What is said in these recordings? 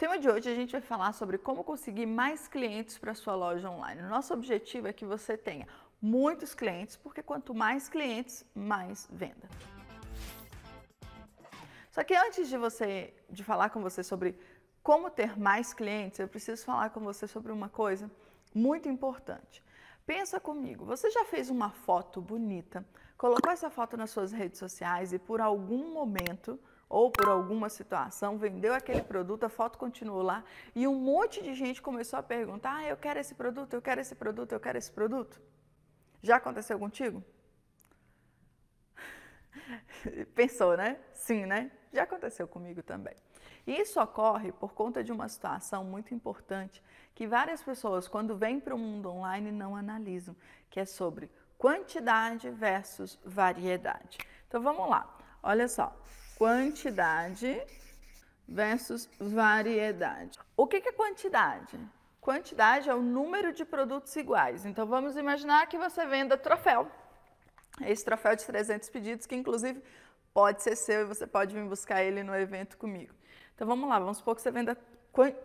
tema de hoje a gente vai falar sobre como conseguir mais clientes para sua loja online. O nosso objetivo é que você tenha muitos clientes, porque quanto mais clientes, mais venda. Só que antes de você de falar com você sobre como ter mais clientes, eu preciso falar com você sobre uma coisa muito importante. Pensa comigo, você já fez uma foto bonita, colocou essa foto nas suas redes sociais e por algum momento ou por alguma situação, vendeu aquele produto, a foto continuou lá e um monte de gente começou a perguntar: ah, eu quero esse produto, eu quero esse produto, eu quero esse produto. Já aconteceu contigo? Pensou, né? Sim, né? Já aconteceu comigo também. Isso ocorre por conta de uma situação muito importante que várias pessoas, quando vêm para o mundo online, não analisam, que é sobre quantidade versus variedade. Então vamos lá, olha só quantidade versus variedade. O que é quantidade? Quantidade é o número de produtos iguais. Então vamos imaginar que você venda troféu. Esse troféu de 300 pedidos, que inclusive pode ser seu e você pode vir buscar ele no evento comigo. Então vamos lá, vamos supor que você venda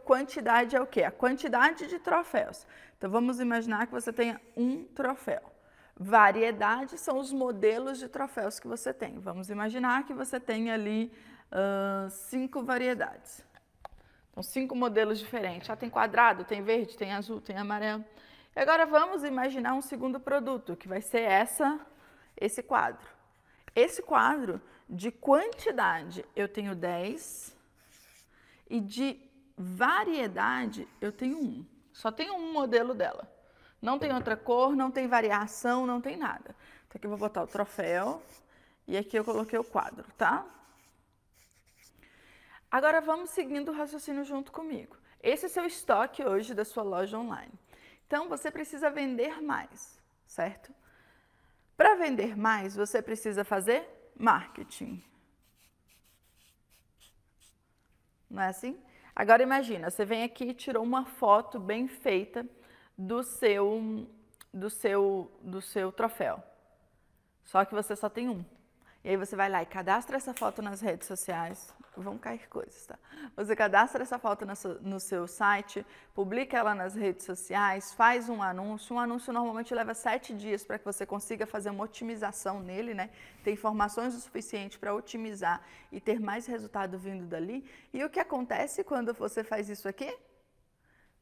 quantidade é o quê? A quantidade de troféus. Então vamos imaginar que você tenha um troféu. Variedade são os modelos de troféus que você tem. Vamos imaginar que você tem ali uh, cinco variedades. Então, cinco modelos diferentes. Já ah, tem quadrado, tem verde, tem azul, tem amarelo. E agora vamos imaginar um segundo produto, que vai ser essa, esse quadro. Esse quadro de quantidade eu tenho 10 e de variedade eu tenho um. Só tem um modelo dela. Não tem outra cor, não tem variação, não tem nada. Então aqui eu vou botar o troféu e aqui eu coloquei o quadro, tá? Agora vamos seguindo o raciocínio junto comigo. Esse é o seu estoque hoje da sua loja online. Então você precisa vender mais, certo? Para vender mais, você precisa fazer marketing. Não é assim? Agora imagina, você vem aqui e tirou uma foto bem feita do seu do seu do seu troféu. Só que você só tem um. E aí você vai lá e cadastra essa foto nas redes sociais. Vão cair coisas, tá? Você cadastra essa foto no seu site, publica ela nas redes sociais, faz um anúncio. Um anúncio normalmente leva sete dias para que você consiga fazer uma otimização nele, né? Ter informações o suficiente para otimizar e ter mais resultado vindo dali. E o que acontece quando você faz isso aqui?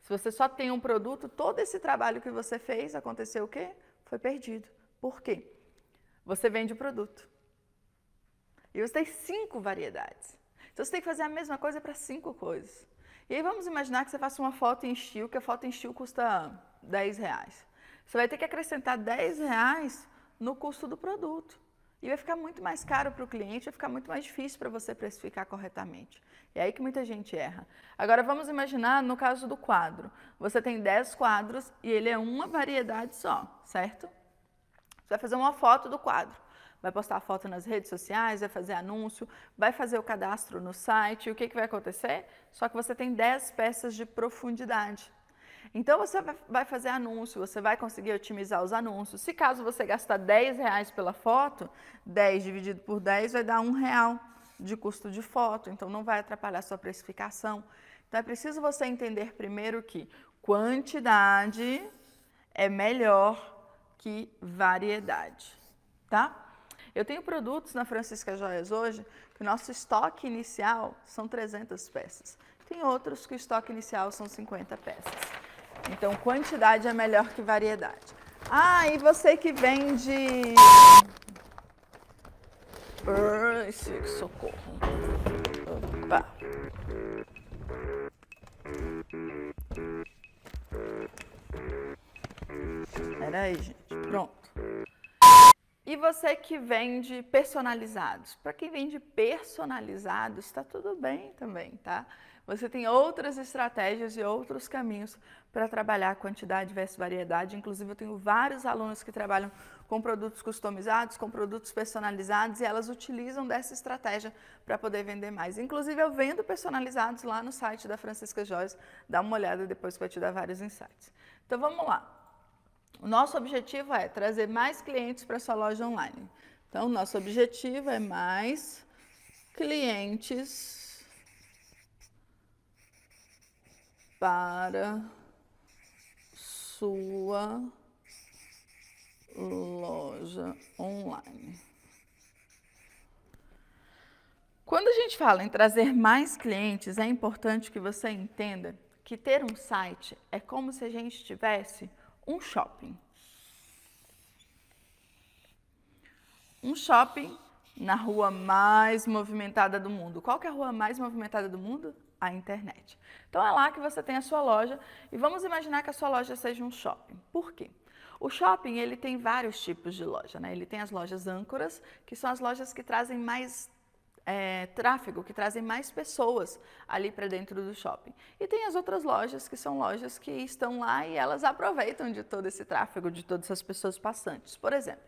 Se você só tem um produto, todo esse trabalho que você fez, aconteceu o quê? Foi perdido. Por quê? Você vende o produto. E você tem cinco variedades. Então você tem que fazer a mesma coisa para cinco coisas. E aí vamos imaginar que você faça uma foto em estilo, que a foto em estilo custa 10 reais. Você vai ter que acrescentar 10 reais no custo do produto. E vai ficar muito mais caro para o cliente, vai ficar muito mais difícil para você precificar corretamente. É aí que muita gente erra. Agora vamos imaginar no caso do quadro. Você tem 10 quadros e ele é uma variedade só, certo? Você vai fazer uma foto do quadro vai postar a foto nas redes sociais, vai fazer anúncio, vai fazer o cadastro no site. O que, que vai acontecer? Só que você tem 10 peças de profundidade. Então você vai fazer anúncio, você vai conseguir otimizar os anúncios. Se caso você gastar 10 reais pela foto, 10 dividido por 10 vai dar um real de custo de foto, então não vai atrapalhar a sua precificação. Então é preciso você entender primeiro que quantidade é melhor que variedade, tá? Eu tenho produtos na Francisca Joias hoje que o nosso estoque inicial são 300 peças. Tem outros que o estoque inicial são 50 peças. Então, quantidade é melhor que variedade. Ah, e você que vende. que socorro. Opa. Peraí, gente. Pronto. E você que vende personalizados? Para quem vende personalizados, está tudo bem também, tá? Você tem outras estratégias e outros caminhos para trabalhar quantidade versus variedade. Inclusive, eu tenho vários alunos que trabalham com produtos customizados, com produtos personalizados e elas utilizam dessa estratégia para poder vender mais. Inclusive, eu vendo personalizados lá no site da Francisca Joyce. Dá uma olhada depois que vai te dar vários insights. Então, vamos lá. O nosso objetivo é trazer mais clientes para sua loja online. Então, nosso objetivo é mais clientes para sua loja online. Quando a gente fala em trazer mais clientes, é importante que você entenda que ter um site é como se a gente tivesse um shopping. Um shopping na rua mais movimentada do mundo. Qual é a rua mais movimentada do mundo? a internet. Então é lá que você tem a sua loja e vamos imaginar que a sua loja seja um shopping. Por quê? O shopping ele tem vários tipos de loja, né? Ele tem as lojas âncoras, que são as lojas que trazem mais é, tráfego, que trazem mais pessoas ali para dentro do shopping. E tem as outras lojas que são lojas que estão lá e elas aproveitam de todo esse tráfego, de todas essas pessoas passantes. Por exemplo,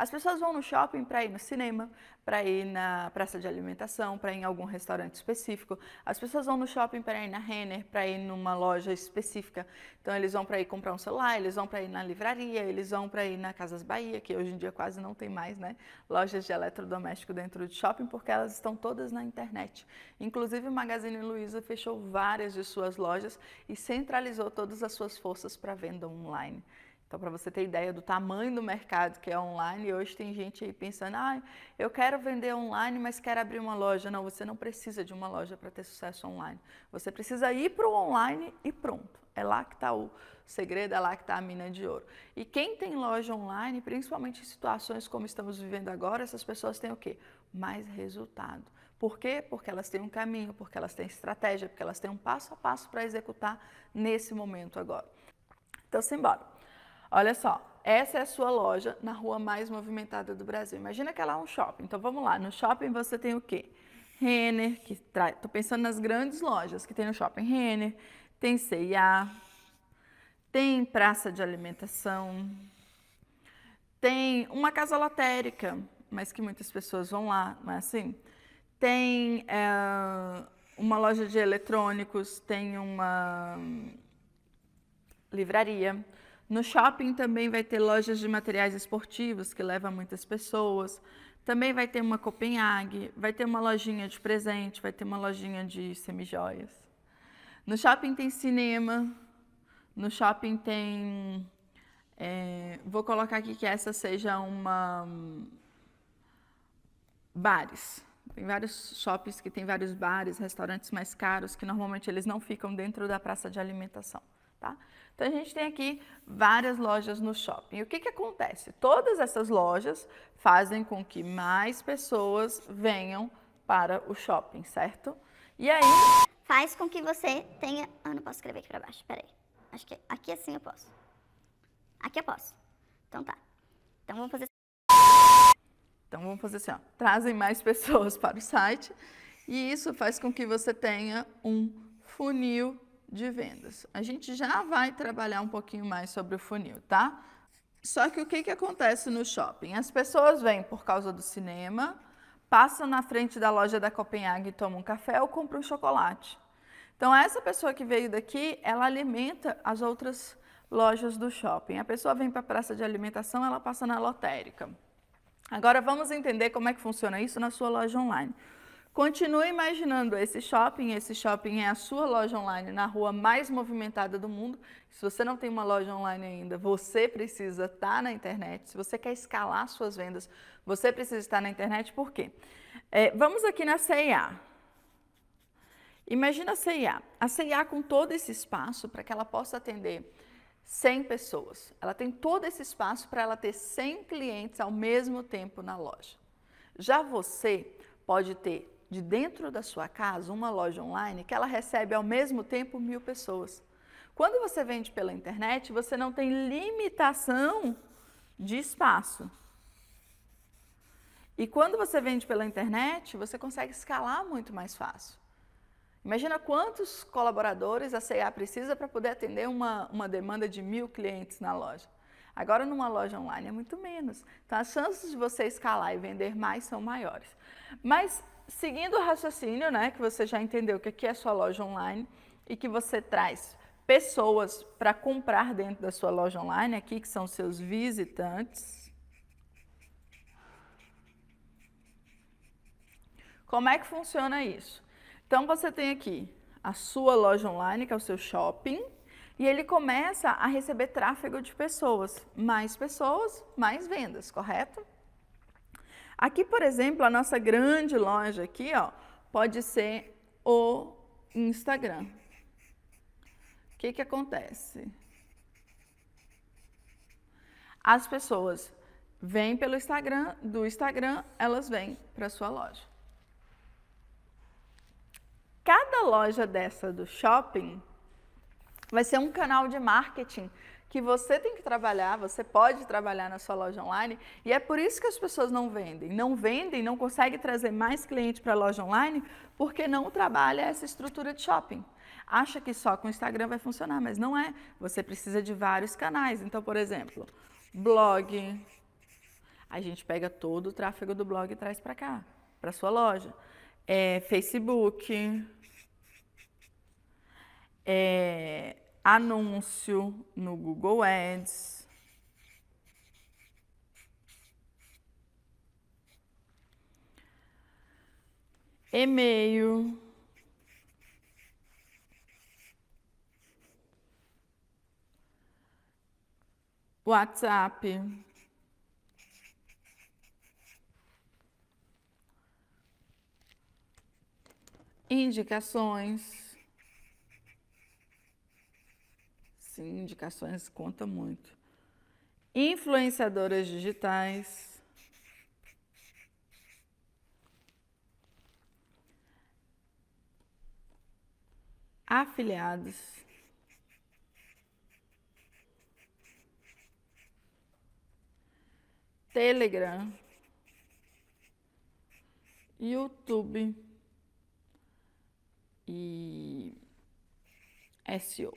as pessoas vão no shopping para ir no cinema, para ir na praça de alimentação, para ir em algum restaurante específico. As pessoas vão no shopping para ir na Renner, para ir numa loja específica. Então eles vão para ir comprar um celular, eles vão para ir na livraria, eles vão para ir na Casas Bahia, que hoje em dia quase não tem mais, né? Lojas de eletrodoméstico dentro de shopping, porque elas estão todas na internet. Inclusive o Magazine Luiza fechou várias de suas lojas e centralizou todas as suas forças para venda online. Então, para você ter ideia do tamanho do mercado que é online, hoje tem gente aí pensando: ah, eu quero vender online, mas quero abrir uma loja. Não, você não precisa de uma loja para ter sucesso online. Você precisa ir para o online e pronto. É lá que está o segredo, é lá que está a mina de ouro. E quem tem loja online, principalmente em situações como estamos vivendo agora, essas pessoas têm o quê? Mais resultado. Por quê? Porque elas têm um caminho, porque elas têm estratégia, porque elas têm um passo a passo para executar nesse momento agora. Então, simbora. Olha só, essa é a sua loja na rua mais movimentada do Brasil. Imagina que ela é um shopping. Então vamos lá, no shopping você tem o quê? Renner, que traz. Tô pensando nas grandes lojas que tem no shopping. Renner, tem CIA, tem praça de alimentação, tem uma casa lotérica, mas que muitas pessoas vão lá, não é assim? Tem é, uma loja de eletrônicos, tem uma livraria. No shopping também vai ter lojas de materiais esportivos, que leva muitas pessoas. Também vai ter uma Copenhague, vai ter uma lojinha de presente, vai ter uma lojinha de semijoias. No shopping tem cinema, no shopping tem. É, vou colocar aqui que essa seja uma. Hum, bares. Tem vários shoppings que tem vários bares, restaurantes mais caros, que normalmente eles não ficam dentro da praça de alimentação. Tá? Então a gente tem aqui várias lojas no shopping. o que, que acontece? Todas essas lojas fazem com que mais pessoas venham para o shopping, certo? E aí. Faz com que você tenha. Ah, não posso escrever aqui para baixo, peraí. Acho que aqui assim eu posso. Aqui eu posso. Então tá. Então vamos fazer. Então vamos fazer assim, ó. Trazem mais pessoas para o site e isso faz com que você tenha um funil de vendas. A gente já vai trabalhar um pouquinho mais sobre o funil, tá? Só que o que, que acontece no shopping? As pessoas vêm por causa do cinema, passam na frente da loja da Copenhague e tomam um café ou compram um chocolate. Então, essa pessoa que veio daqui, ela alimenta as outras lojas do shopping. A pessoa vem para a praça de alimentação, ela passa na lotérica. Agora, vamos entender como é que funciona isso na sua loja online. Continue imaginando esse shopping. Esse shopping é a sua loja online na rua mais movimentada do mundo. Se você não tem uma loja online ainda, você precisa estar tá na internet. Se você quer escalar suas vendas, você precisa estar na internet. Por quê? É, vamos aqui na CIA. Imagina a CIA. A CIA com todo esse espaço para que ela possa atender 100 pessoas. Ela tem todo esse espaço para ela ter 100 clientes ao mesmo tempo na loja. Já você pode ter de dentro da sua casa, uma loja online, que ela recebe ao mesmo tempo mil pessoas. Quando você vende pela internet, você não tem limitação de espaço. E quando você vende pela internet, você consegue escalar muito mais fácil. Imagina quantos colaboradores a CEA precisa para poder atender uma, uma demanda de mil clientes na loja. Agora, numa loja online é muito menos. Então, as chances de você escalar e vender mais são maiores. Mas seguindo o raciocínio, né, que você já entendeu que aqui é, é sua loja online e que você traz pessoas para comprar dentro da sua loja online, aqui que são seus visitantes. Como é que funciona isso? Então você tem aqui a sua loja online, que é o seu shopping, e ele começa a receber tráfego de pessoas, mais pessoas, mais vendas, correto? Aqui, por exemplo, a nossa grande loja aqui, ó, pode ser o Instagram. O que que acontece? As pessoas vêm pelo Instagram, do Instagram elas vêm para sua loja. Cada loja dessa do shopping vai ser um canal de marketing que você tem que trabalhar, você pode trabalhar na sua loja online, e é por isso que as pessoas não vendem. Não vendem, não conseguem trazer mais cliente para a loja online, porque não trabalha essa estrutura de shopping. Acha que só com o Instagram vai funcionar, mas não é. Você precisa de vários canais. Então, por exemplo, blog. A gente pega todo o tráfego do blog e traz para cá, para sua loja. É, Facebook. É, anúncio no Google Ads. E-mail. WhatsApp. Indicações. sim, indicações conta muito. Influenciadoras digitais. Afiliados. Telegram. YouTube e SEO.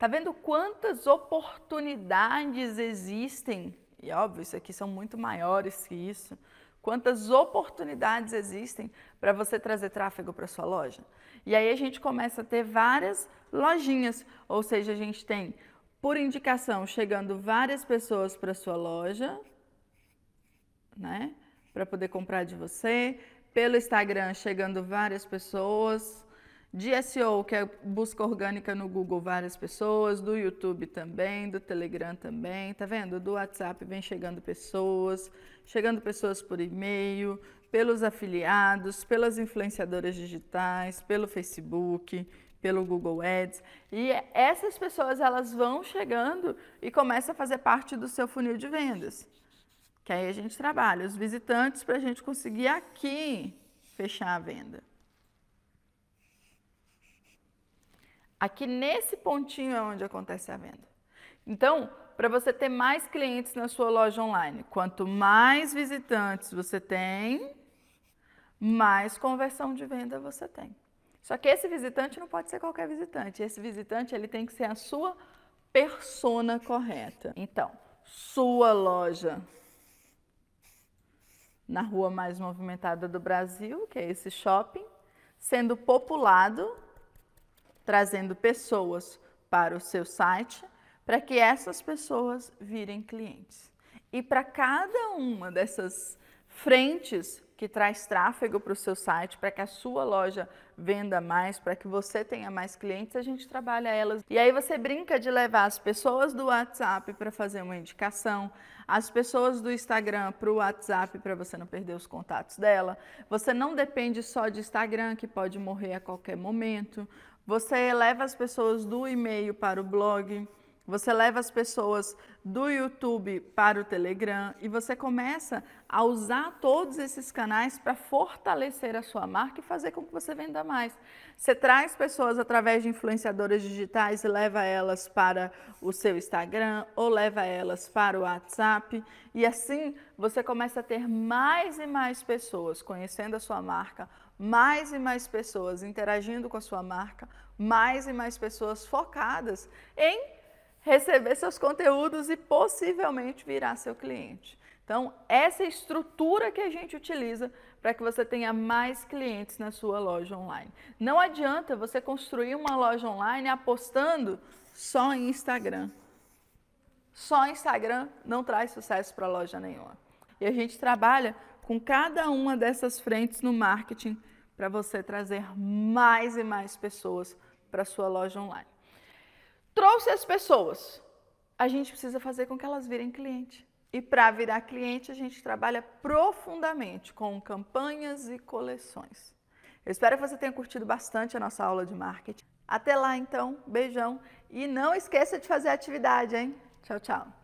Tá vendo quantas oportunidades existem? E óbvio, isso aqui são muito maiores que isso. Quantas oportunidades existem para você trazer tráfego para sua loja? E aí a gente começa a ter várias lojinhas, ou seja, a gente tem por indicação chegando várias pessoas para sua loja, né? Para poder comprar de você, pelo Instagram chegando várias pessoas, de SEO, que é busca orgânica no Google, várias pessoas, do YouTube também, do Telegram também, tá vendo? Do WhatsApp vem chegando pessoas, chegando pessoas por e-mail, pelos afiliados, pelas influenciadoras digitais, pelo Facebook, pelo Google Ads. E essas pessoas elas vão chegando e começam a fazer parte do seu funil de vendas. Que aí a gente trabalha os visitantes para a gente conseguir aqui fechar a venda. Aqui nesse pontinho é onde acontece a venda. Então, para você ter mais clientes na sua loja online, quanto mais visitantes você tem, mais conversão de venda você tem. Só que esse visitante não pode ser qualquer visitante. Esse visitante ele tem que ser a sua persona correta. Então, sua loja na rua mais movimentada do Brasil, que é esse shopping, sendo populado trazendo pessoas para o seu site, para que essas pessoas virem clientes. E para cada uma dessas frentes que traz tráfego para o seu site, para que a sua loja venda mais, para que você tenha mais clientes, a gente trabalha elas. E aí você brinca de levar as pessoas do WhatsApp para fazer uma indicação, as pessoas do Instagram para o WhatsApp para você não perder os contatos dela. Você não depende só de Instagram, que pode morrer a qualquer momento. Você leva as pessoas do e-mail para o blog, você leva as pessoas do YouTube para o Telegram e você começa a usar todos esses canais para fortalecer a sua marca e fazer com que você venda mais. Você traz pessoas através de influenciadoras digitais e leva elas para o seu Instagram ou leva elas para o WhatsApp e assim você começa a ter mais e mais pessoas conhecendo a sua marca, mais e mais pessoas interagindo com a sua marca, mais e mais pessoas focadas em receber seus conteúdos e possivelmente virar seu cliente. Então, essa é estrutura que a gente utiliza para que você tenha mais clientes na sua loja online. Não adianta você construir uma loja online apostando só em Instagram. Só Instagram não traz sucesso para loja nenhuma. E a gente trabalha com cada uma dessas frentes no marketing para você trazer mais e mais pessoas para sua loja online. Trouxe as pessoas. A gente precisa fazer com que elas virem cliente. E para virar cliente, a gente trabalha profundamente com campanhas e coleções. Eu espero que você tenha curtido bastante a nossa aula de marketing. Até lá, então, beijão e não esqueça de fazer a atividade, hein? Tchau, tchau.